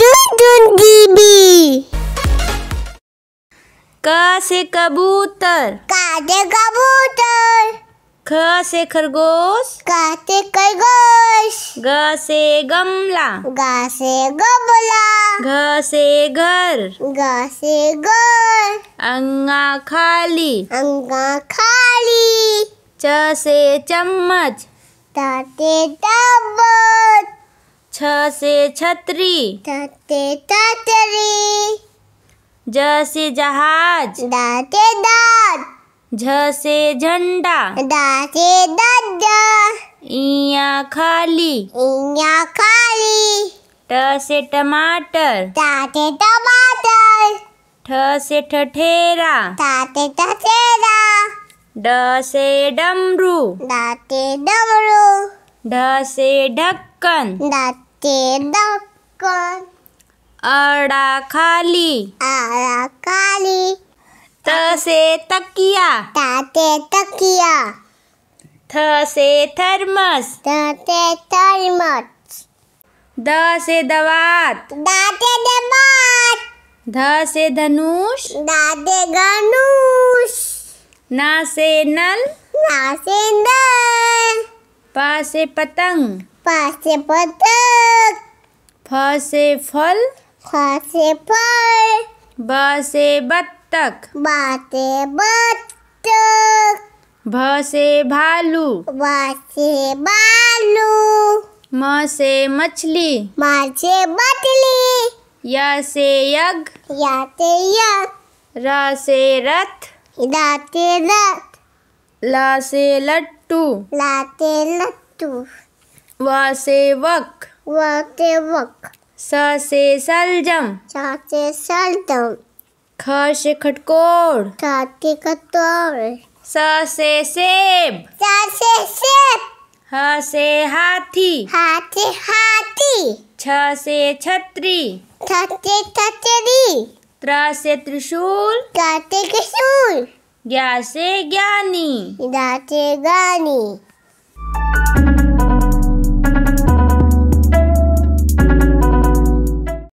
दून दीबी क से कबूतर से कबूतर ख से खरगोश से खरगोश ग से गमला ग से गमला घ से घर घ से घर अंगा खाली अंगा खाली च से चम्मच ताते चम्मच छ से छतरी छते छतरी ज से जहाज दाते दाद झ से झंडा दाते दद्दा इया खाली इया खाली ट से टमाटर दाते टमाटर ठ से ठठेरा दाते ठठेरा ड से डमरू दाते डमरू ढ से ढक्कन दाते के कौन अड़ा खाली अड़ा खाली तसे तकिया ताते तकिया थसे थर्मस ताते थर्मस द से दवात दाते दवात ध से धनुष दाते धनुष ना से नल ना से नल प से पतंग फासे बतख फसे फल फसे फल बसे बत्तख बसे बत्तख भसे भालू बसे भालू म से मछली म से मछली य से यज्ञ य से यज्ञ र से रथ र से रथ ल से लट्टू ल से लट्टू व से वक व से वक स से सलजम स से सलजम ख से खटकोर ख से खटकोर स से सेब स से सेब ह से हाथी ह से हाथी छ से छतरी छ से छतरी त्र से त्रिशूल त्र से त्रिशूल ज्ञ से ज्ञानी ज्ञ से ज्ञानी